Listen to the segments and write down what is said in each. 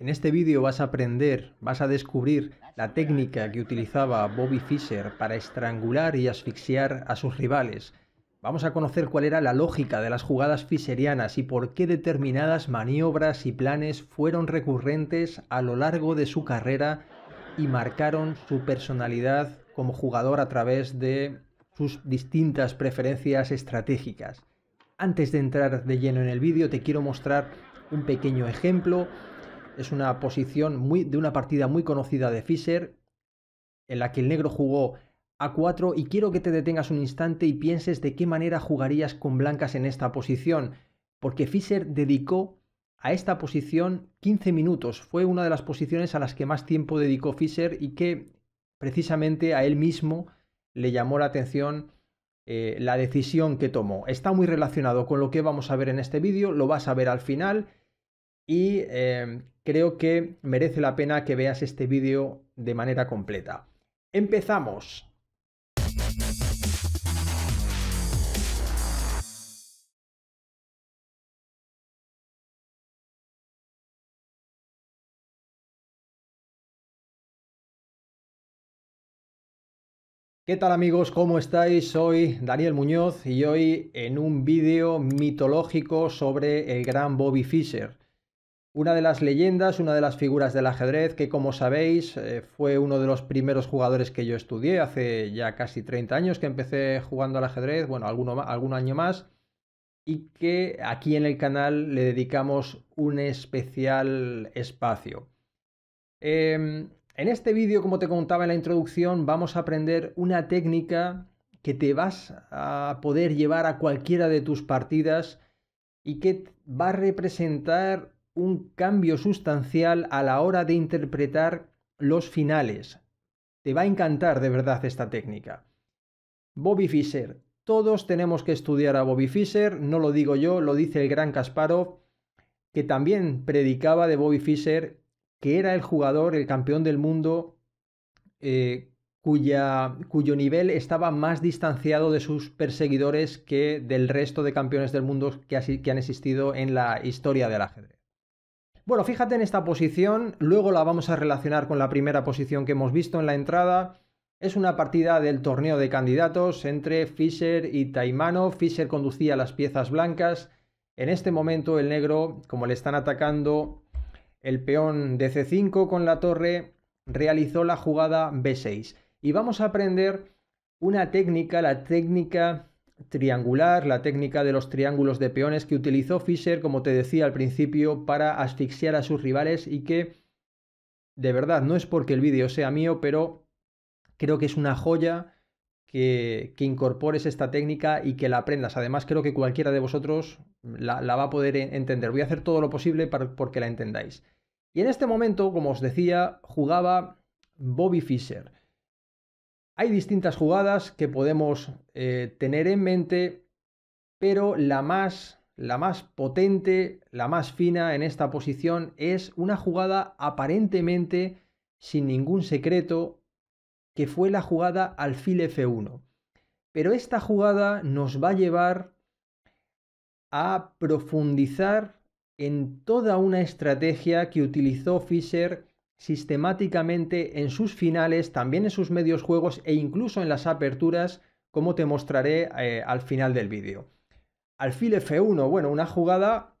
En este vídeo vas a aprender, vas a descubrir la técnica que utilizaba Bobby Fischer para estrangular y asfixiar a sus rivales. Vamos a conocer cuál era la lógica de las jugadas fischerianas y por qué determinadas maniobras y planes fueron recurrentes a lo largo de su carrera y marcaron su personalidad como jugador a través de sus distintas preferencias estratégicas. Antes de entrar de lleno en el vídeo te quiero mostrar un pequeño ejemplo es una posición muy, de una partida muy conocida de Fischer, en la que el negro jugó a4 y quiero que te detengas un instante y pienses de qué manera jugarías con blancas en esta posición, porque Fischer dedicó a esta posición 15 minutos, fue una de las posiciones a las que más tiempo dedicó Fischer y que precisamente a él mismo le llamó la atención eh, la decisión que tomó. Está muy relacionado con lo que vamos a ver en este vídeo, lo vas a ver al final y eh, creo que merece la pena que veas este vídeo de manera completa. ¡Empezamos! ¿Qué tal amigos? ¿Cómo estáis? Soy Daniel Muñoz y hoy en un vídeo mitológico sobre el gran Bobby Fischer. Una de las leyendas, una de las figuras del ajedrez que como sabéis eh, fue uno de los primeros jugadores que yo estudié hace ya casi 30 años que empecé jugando al ajedrez, bueno, algún año más, y que aquí en el canal le dedicamos un especial espacio. Em, en este vídeo, como te contaba en la introducción, vamos a aprender una técnica que te vas a poder llevar a cualquiera de tus partidas y que va a representar un cambio sustancial a la hora de interpretar los finales. Te va a encantar de verdad esta técnica. Bobby Fischer. Todos tenemos que estudiar a Bobby Fischer, no lo digo yo, lo dice el gran Kasparov, que también predicaba de Bobby Fischer, que era el jugador, el campeón del mundo, eh, cuya, cuyo nivel estaba más distanciado de sus perseguidores que del resto de campeones del mundo que han existido en la historia del ajedrez. Bueno, fíjate en esta posición, luego la vamos a relacionar con la primera posición que hemos visto en la entrada. Es una partida del torneo de candidatos entre Fischer y Taimano. Fischer conducía las piezas blancas. En este momento el negro, como le están atacando el peón de C5 con la torre, realizó la jugada B6. Y vamos a aprender una técnica, la técnica triangular, la técnica de los triángulos de peones que utilizó Fischer, como te decía al principio, para asfixiar a sus rivales y que, de verdad, no es porque el vídeo sea mío, pero creo que es una joya que, incorpores esta técnica y que la aprendas. Además, creo que cualquiera de vosotros la, va a poder entender. Voy a hacer todo lo posible para, porque la entendáis. Y en este momento, como os decía, jugaba Bobby Fischer. Hay distintas jugadas que podemos eh, tener en mente, pero la más, la más potente, la más fina en esta posición es una jugada aparentemente sin ningún secreto, que fue la jugada alfil F1. Pero esta jugada nos va a llevar a profundizar en toda una estrategia que utilizó Fischer sistemáticamente en sus finales, también en sus medios juegos e incluso en las aperturas, como te mostraré eh, al final del vídeo. Alfil F1, bueno, una jugada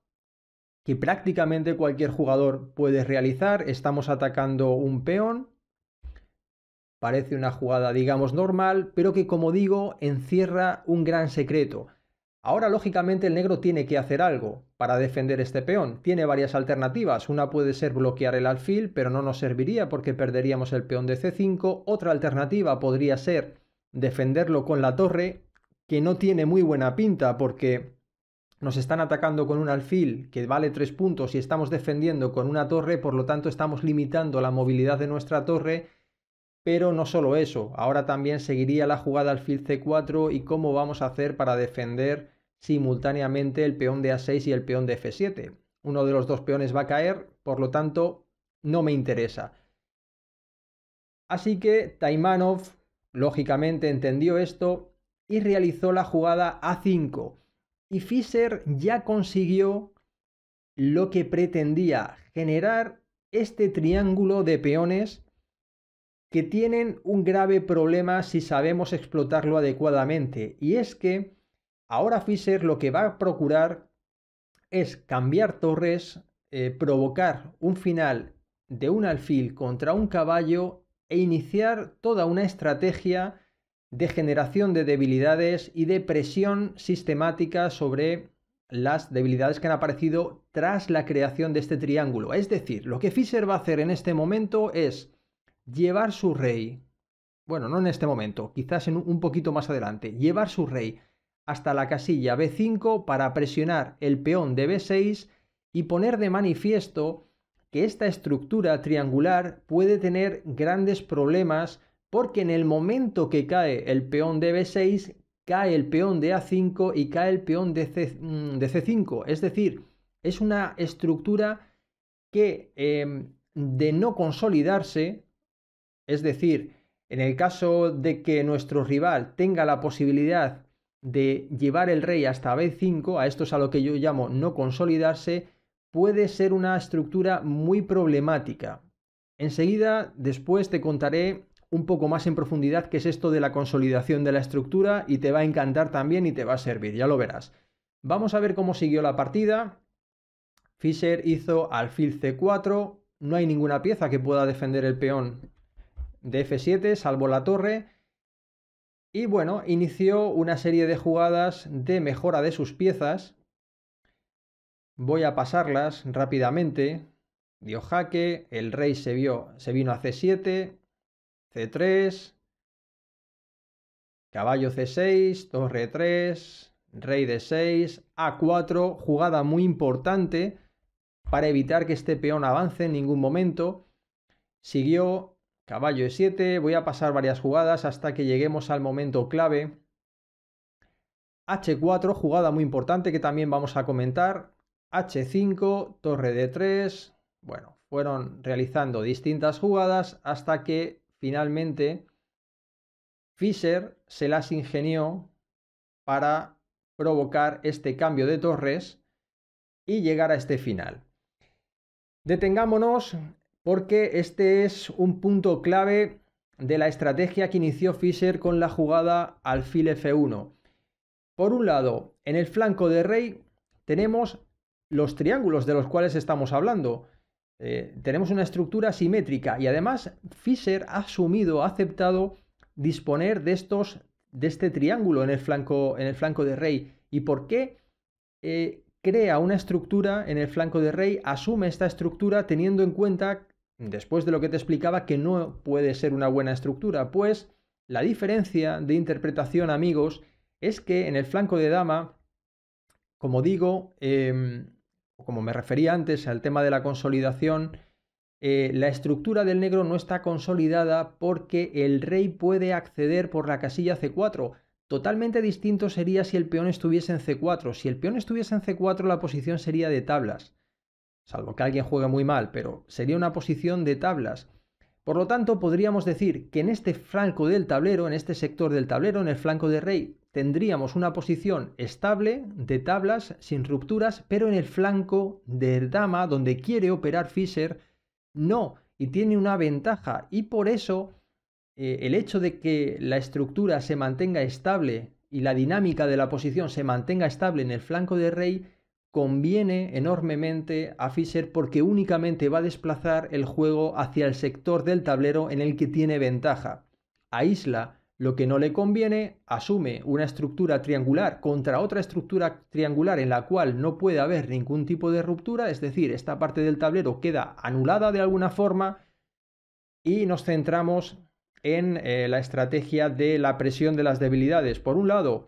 que prácticamente cualquier jugador puede realizar. Estamos atacando un peón. Parece una jugada, digamos, normal, pero que, como digo, encierra un gran secreto. Ahora, lógicamente, el negro tiene que hacer algo para defender este peón. Tiene varias alternativas. Una puede ser bloquear el alfil, pero no nos serviría porque perderíamos el peón de C5. Otra alternativa podría ser defenderlo con la torre, que no tiene muy buena pinta porque nos están atacando con un alfil que vale 3 puntos y estamos defendiendo con una torre, por lo tanto estamos limitando la movilidad de nuestra torre. Pero no solo eso, ahora también seguiría la jugada alfil C4 y cómo vamos a hacer para defender simultáneamente el peón de A6 y el peón de F7. Uno de los dos peones va a caer, por lo tanto, no me interesa. Así que Taimanov, lógicamente, entendió esto y realizó la jugada A5. Y Fischer ya consiguió lo que pretendía, generar este triángulo de peones que tienen un grave problema si sabemos explotarlo adecuadamente, y es que Ahora Fischer lo que va a procurar es cambiar torres, eh, provocar un final de un alfil contra un caballo e iniciar toda una estrategia de generación de debilidades y de presión sistemática sobre las debilidades que han aparecido tras la creación de este triángulo. Es decir, lo que Fischer va a hacer en este momento es llevar su rey, bueno, no en este momento, quizás en un poquito más adelante, llevar su rey hasta la casilla B5 para presionar el peón de B6 y poner de manifiesto que esta estructura triangular puede tener grandes problemas porque en el momento que cae el peón de B6, cae el peón de A5 y cae el peón de, C, 5 mm, Es decir, es una estructura que em, de no consolidarse, es decir, en el caso de que nuestro rival tenga la posibilidad de llevar el rey hasta B5, a esto es a lo que yo llamo no consolidarse, puede ser una estructura muy problemática. Enseguida, después te contaré un poco más en profundidad qué es esto de la consolidación de la estructura y te va a encantar también y te va a servir, ya lo verás. Vamos a ver cómo siguió la partida. Fischer hizo alfil C4, no hay ninguna pieza que pueda defender el peón de F7, salvo la torre, y bueno, inició una serie de jugadas de mejora de sus piezas. Voy a pasarlas rápidamente. Dio jaque, el rey se, vio, se vino a c7, c3, caballo c6, torre 3, rey d6, a4, jugada muy importante para evitar que este peón avance en ningún momento. Siguió Caballo E7, voy a pasar varias jugadas hasta que lleguemos al momento clave. H4, jugada muy importante que también vamos a comentar. H5, torre D3. Bueno, fueron realizando distintas jugadas hasta que finalmente Fischer se las ingenió para provocar este cambio de torres y llegar a este final. Detengámonos porque este es un punto clave de la estrategia que inició Fischer con la jugada alfil F1. Por un lado, en el flanco de rey tenemos los triángulos de los cuales estamos hablando. Eh, tenemos una estructura simétrica y además Fischer ha asumido, ha aceptado disponer de estos de este triángulo en el flanco en el flanco de rey. ¿Y por qué eh, crea una estructura en el flanco de rey, asume esta estructura teniendo en cuenta, después de lo que te explicaba, que no puede ser una buena estructura, pues la diferencia de interpretación, amigos, es que en el flanco de dama, como digo, eh, como me refería antes al tema de la consolidación, eh, la estructura del negro no está consolidada porque el rey puede acceder por la casilla C4. Totalmente distinto sería si el peón estuviese en C4. Si el peón estuviese en C4 la posición sería de tablas. Salvo que alguien juegue muy mal, pero sería una posición de tablas. Por lo tanto, podríamos decir que en este flanco del tablero, en este sector del tablero, en el flanco de rey, tendríamos una posición estable de tablas sin rupturas, pero en el flanco de dama, donde quiere operar Fischer, no, y tiene una ventaja, y por eso eh, el hecho de que la estructura se mantenga estable y la dinámica de la posición se mantenga estable en el flanco de rey conviene enormemente a Fischer porque únicamente va a desplazar el juego hacia el sector del tablero en el que tiene ventaja. Aísla lo que no le conviene, asume una estructura triangular contra otra estructura triangular en la cual no puede haber ningún tipo de ruptura, es decir, esta parte del tablero queda anulada de alguna forma y nos centramos en eh, la estrategia de la presión de las debilidades. Por un lado,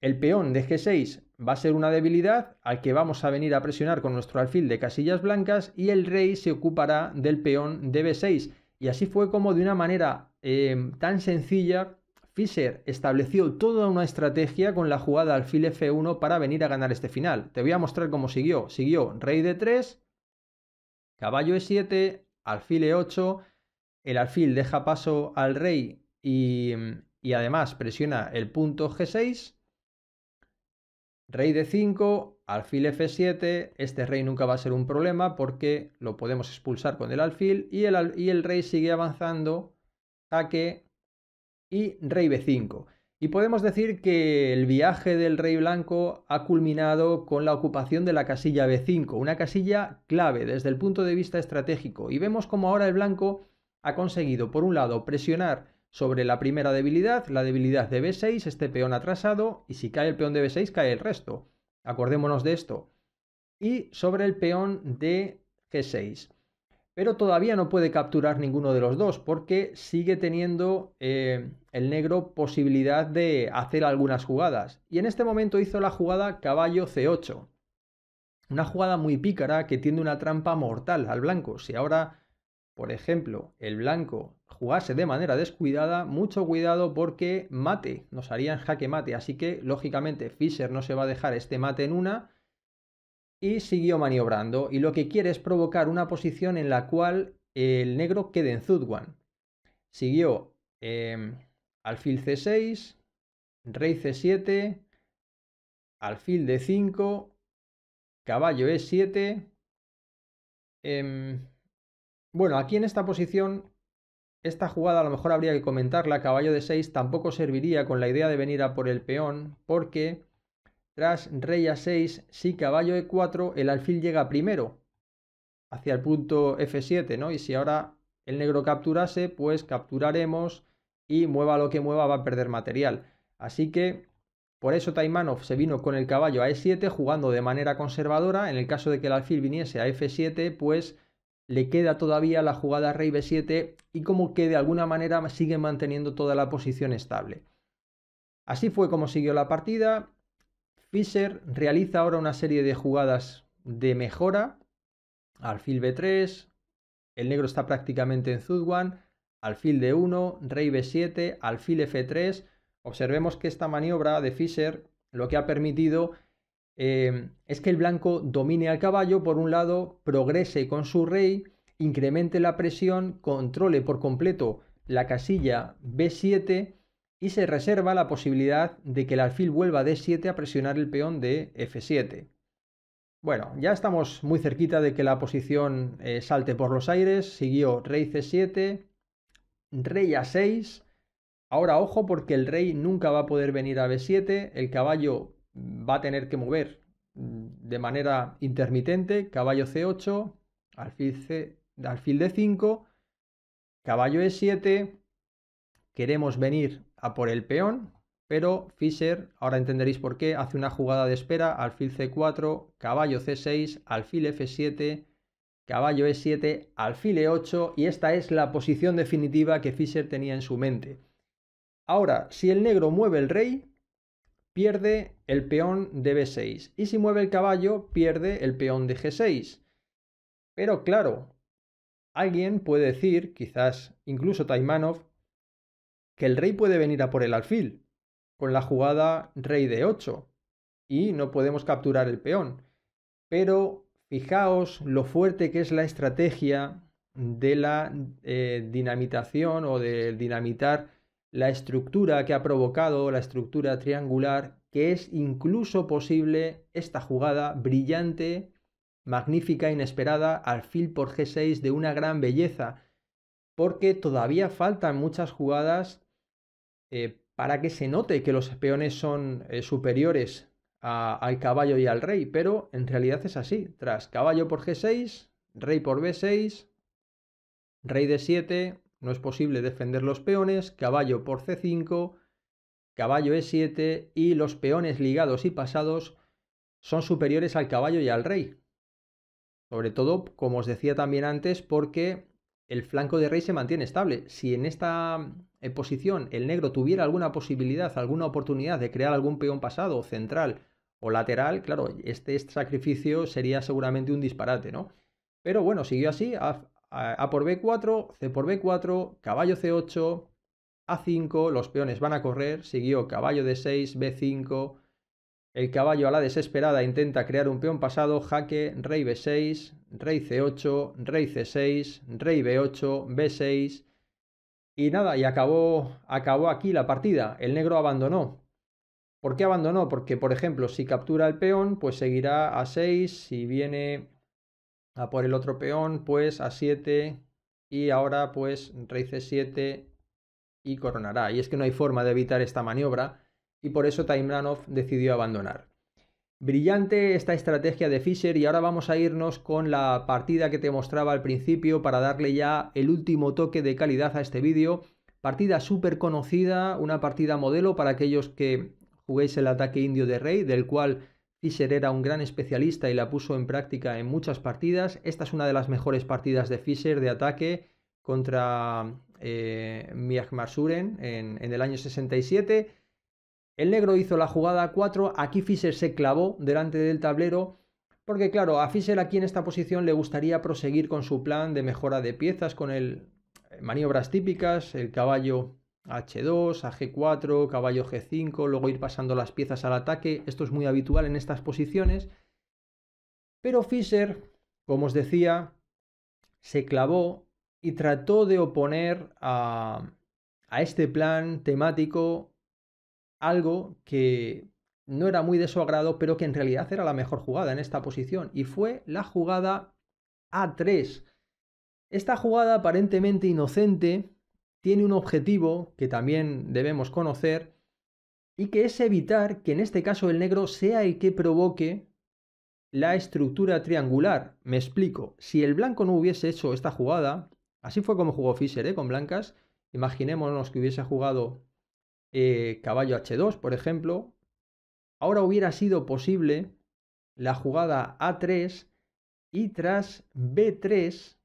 el peón de G6 va a ser una debilidad al que vamos a venir a presionar con nuestro alfil de casillas blancas y el rey se ocupará del peón de B6. Y así fue como de una manera eh, tan sencilla Fischer estableció toda una estrategia con la jugada alfil F1 para venir a ganar este final. Te voy a mostrar cómo siguió. Siguió rey de 3 caballo E7, alfil E8 el alfil deja paso al rey y, además presiona el punto G6, rey de 5 alfil F7, este rey nunca va a ser un problema porque lo podemos expulsar con el alfil y el, y el rey sigue avanzando, jaque y rey B5. Y podemos decir que el viaje del rey blanco ha culminado con la ocupación de la casilla B5, una casilla clave desde el punto de vista estratégico. Y vemos como ahora el blanco ha conseguido, por un lado, presionar sobre la primera debilidad, la debilidad de B6, este peón atrasado, y si cae el peón de B6, cae el resto. Acordémonos de esto. Y sobre el peón de G6. Pero todavía no puede capturar ninguno de los dos porque sigue teniendo eh, el negro posibilidad de hacer algunas jugadas. Y en este momento hizo la jugada caballo C8. Una jugada muy pícara que tiene una trampa mortal al blanco. Si ahora por ejemplo, el blanco jugase de manera descuidada, mucho cuidado porque mate, nos harían jaque mate. Así que, lógicamente, Fischer no se va a dejar este mate en una y siguió maniobrando. Y lo que quiere es provocar una posición en la cual el negro quede en Zudwan. Siguió em, alfil C6, rey C7, alfil D5, caballo E7. Bueno, aquí en esta posición, esta jugada a lo mejor habría que comentarla. Caballo de 6 tampoco serviría con la idea de venir a por el peón, porque tras rey a 6, si caballo e4, el alfil llega primero hacia el punto f7, ¿no? Y si ahora el negro capturase, pues capturaremos y mueva lo que mueva va a perder material. Así que por eso Taimanov se vino con el caballo a e7 jugando de manera conservadora. En el caso de que el alfil viniese a f7, pues le queda todavía la jugada rey b7 y como que de alguna manera sigue manteniendo toda la posición estable. Así fue como siguió la partida. Fischer realiza ahora una serie de jugadas de mejora. Alfil b3, el negro está prácticamente en Zuzwan, alfil d1, rey b7, alfil f3. Observemos que esta maniobra de Fischer lo que ha permitido eh, es que el blanco domine al caballo, por un lado, progrese con su rey, incremente la presión, controle por completo la casilla B7 y se reserva la posibilidad de que el alfil vuelva a D7 a presionar el peón de F7. Bueno, ya estamos muy cerquita de que la posición eh, salte por los aires. Siguió rey C7, rey A6. Ahora ojo porque el rey nunca va a poder venir a B7, el caballo va a tener que mover mm, de manera intermitente caballo C8, alfil, C, alfil D5, caballo E7. Queremos venir a por el peón, pero Fischer, ahora entenderéis por qué, hace una jugada de espera, alfil C4, caballo C6, alfil F7, caballo E7, alfil E8 y esta es la posición definitiva que Fischer tenía en su mente. Ahora, si el negro mueve el rey, pierde el peón de b6. Y si mueve el caballo, pierde el peón de g6. Pero claro, alguien puede decir, quizás incluso Taimanov, que el rey puede venir a por el alfil, con la jugada rey de 8, y no podemos capturar el peón. Pero fijaos lo fuerte que es la estrategia de la eh, dinamitación o del dinamitar la estructura que ha provocado, la estructura triangular, que es incluso posible esta jugada brillante, magnífica, inesperada, alfil por G6 de una gran belleza, porque todavía faltan muchas jugadas eh, para que se note que los peones son eh, superiores al caballo y al rey, pero en realidad es así, tras caballo por G6, rey por B6, rey de 7 no es posible defender los peones, caballo por c5, caballo e7 y los peones ligados y pasados son superiores al caballo y al rey. Sobre todo, como os decía también antes, porque el flanco de rey se mantiene estable. Si en esta eh, posición el negro tuviera alguna posibilidad, alguna oportunidad de crear algún peón pasado, central o lateral, claro, este sacrificio sería seguramente un disparate, ¿no? Pero bueno, siguió así, a por B4, C por B4, caballo C8, A5, los peones van a correr, siguió caballo D6, B5, el caballo a la desesperada intenta crear un peón pasado, jaque, rey B6, rey C8, rey C6, rey B8, B6. Y nada, y acabó, acabó aquí la partida. El negro abandonó. ¿Por qué abandonó? Porque, por ejemplo, si captura el peón, pues seguirá a 6. Si viene a por el otro peón, pues A7 y ahora pues rey C7 y coronará. Y es que no hay forma de evitar esta maniobra y por eso Taimranov decidió abandonar. Brillante esta estrategia de Fischer y ahora vamos a irnos con la partida que te mostraba al principio para darle ya el último toque de calidad a este vídeo. Partida súper conocida, una partida modelo para aquellos que juguéis el ataque indio de rey, del cual Fischer era un gran especialista y la puso en práctica en muchas partidas. Esta es una de las mejores partidas de Fischer de ataque contra eh, Marsuren en, el año 67. El negro hizo la jugada 4, aquí Fischer se clavó delante del tablero, porque claro, a Fischer aquí en esta posición le gustaría proseguir con su plan de mejora de piezas, con el eh, maniobras típicas, el caballo H2, a G4, caballo G5, luego ir pasando las piezas al ataque. Esto es muy habitual en estas posiciones. Pero Fischer, como os decía, se clavó y trató de oponer a, a este plan temático algo que no era muy de su agrado, pero que en realidad era la mejor jugada en esta posición, y fue la jugada A3. Esta jugada aparentemente inocente tiene un objetivo que también debemos conocer y que es evitar que en este caso el negro sea el que provoque la estructura triangular. Me explico, si el blanco no hubiese hecho esta jugada, así fue como jugó Fischer ¿eh? con blancas, imaginémonos que hubiese jugado eh, caballo H2, por ejemplo, ahora hubiera sido posible la jugada A3 y tras B3,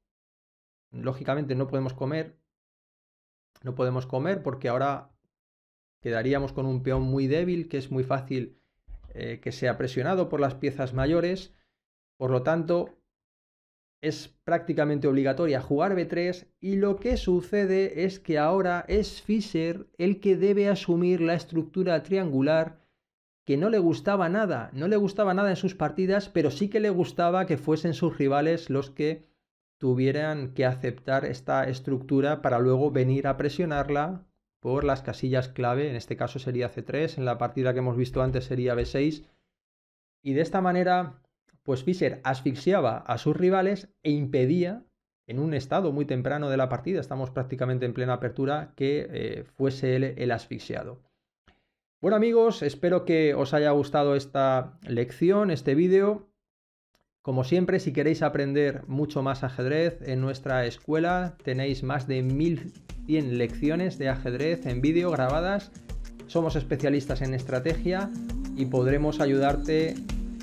lógicamente no podemos comer, no podemos comer porque ahora quedaríamos con un peón muy débil que es muy fácil eh, que sea presionado por las piezas mayores. Por lo tanto, es prácticamente obligatoria jugar B3 y lo que sucede es que ahora es Fischer el que debe asumir la estructura triangular que no le gustaba nada, no le gustaba nada en sus partidas, pero sí que le gustaba que fuesen sus rivales los que tuvieran que aceptar esta estructura para luego venir a presionarla por las casillas clave, en este caso sería C3, en la partida que hemos visto antes sería B6, y de esta manera, pues Fischer asfixiaba a sus rivales e impedía, en un estado muy temprano de la partida, estamos prácticamente en plena apertura, que eh, fuese él el asfixiado. Bueno amigos, espero que os haya gustado esta lección, este vídeo. Como siempre, si queréis aprender mucho más ajedrez, en nuestra escuela tenéis más de 1100 lecciones de ajedrez en vídeo grabadas. Somos especialistas en estrategia y podremos ayudarte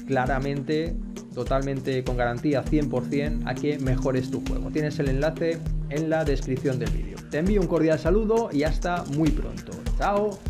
claramente, totalmente con garantía 100% a que mejores tu juego. Tienes el enlace en la descripción del vídeo. Te envío un cordial saludo y hasta muy pronto. ¡Chao!